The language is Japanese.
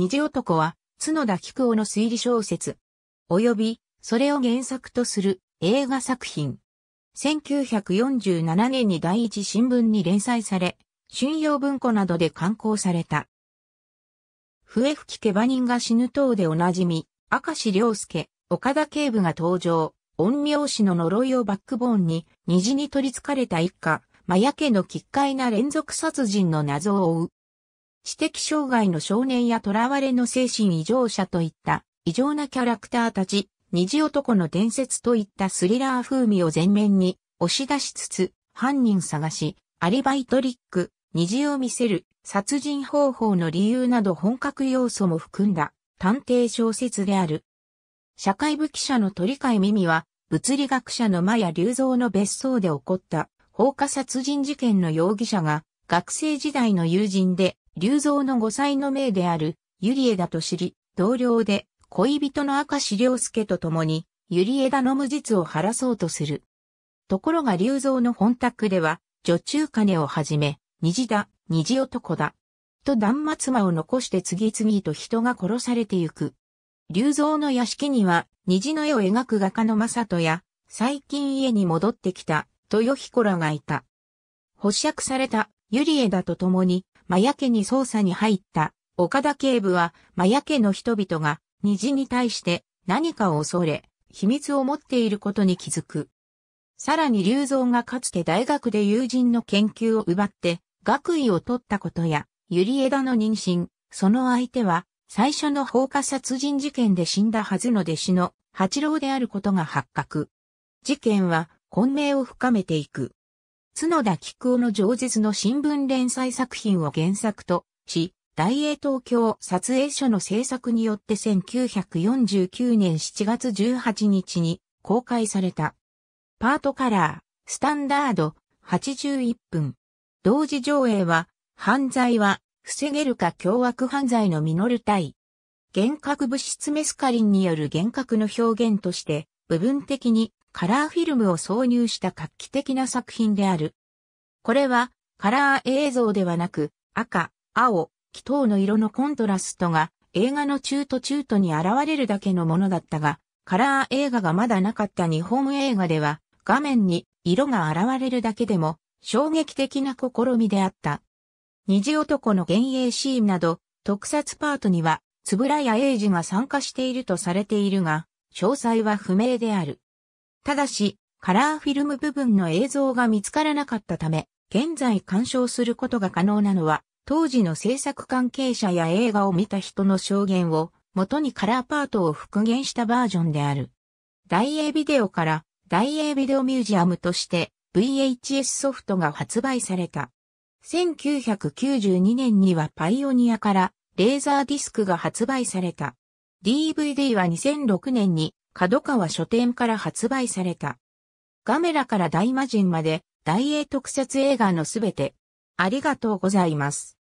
虹男は、角田菊夫の推理小説、及び、それを原作とする映画作品。1947年に第一新聞に連載され、春陽文庫などで刊行された。笛吹けば人が死ぬ等でおなじみ、明石良介、岡田警部が登場、陰陽師の呪いをバックボーンに、虹に取り憑かれた一家、麻や家の奇怪な連続殺人の謎を追う。知的障害の少年や囚われの精神異常者といった異常なキャラクターたち、虹男の伝説といったスリラー風味を前面に押し出しつつ、犯人探し、アリバイトリック、虹を見せる、殺人方法の理由など本格要素も含んだ探偵小説である。社会部記者の鳥海耳は、物理学者のマヤ隆三の別荘で起こった放火殺人事件の容疑者が学生時代の友人で竜蔵の五歳の命である、ゆりえだと知り、同僚で、恋人の赤史良介と共に、ゆりえだの無実を晴らそうとする。ところが竜蔵の本宅では、女中金をはじめ、虹だ、虹男だ。と断末魔を残して次々と人が殺されてゆく。竜蔵の屋敷には、虹の絵を描く画家の正人や、最近家に戻ってきた、豊彦らがいた。保釈された、ゆりえだと共に、マヤ家に捜査に入った岡田警部はマヤ家の人々が虹に対して何かを恐れ、秘密を持っていることに気づく。さらに龍造がかつて大学で友人の研究を奪って学位を取ったことや、百合枝の妊娠、その相手は最初の放火殺人事件で死んだはずの弟子の八郎であることが発覚。事件は混迷を深めていく。角田菊夫の饒舌の新聞連載作品を原作とし、大英東京撮影所の制作によって1949年7月18日に公開された。パートカラー、スタンダード、81分。同時上映は、犯罪は、防げるか凶悪犯罪のミノル対。幻覚物質メスカリンによる幻覚の表現として、部分的にカラーフィルムを挿入した画期的な作品である。これはカラー映像ではなく赤、青、気等の色のコントラストが映画の中途中途に現れるだけのものだったが、カラー映画がまだなかった日本映画では画面に色が現れるだけでも衝撃的な試みであった。虹男の幻影シーンなど特撮パートには円谷英二が参加しているとされているが、詳細は不明である。ただし、カラーフィルム部分の映像が見つからなかったため、現在鑑賞することが可能なのは、当時の制作関係者や映画を見た人の証言を、元にカラーパートを復元したバージョンである。大英ビデオから、大英ビデオミュージアムとして、VHS ソフトが発売された。1992年にはパイオニアからレーザーディスクが発売された。DVD は2006年に角川書店から発売された。ガメラから大魔人まで、大英特撮映画のすべて。ありがとうございます。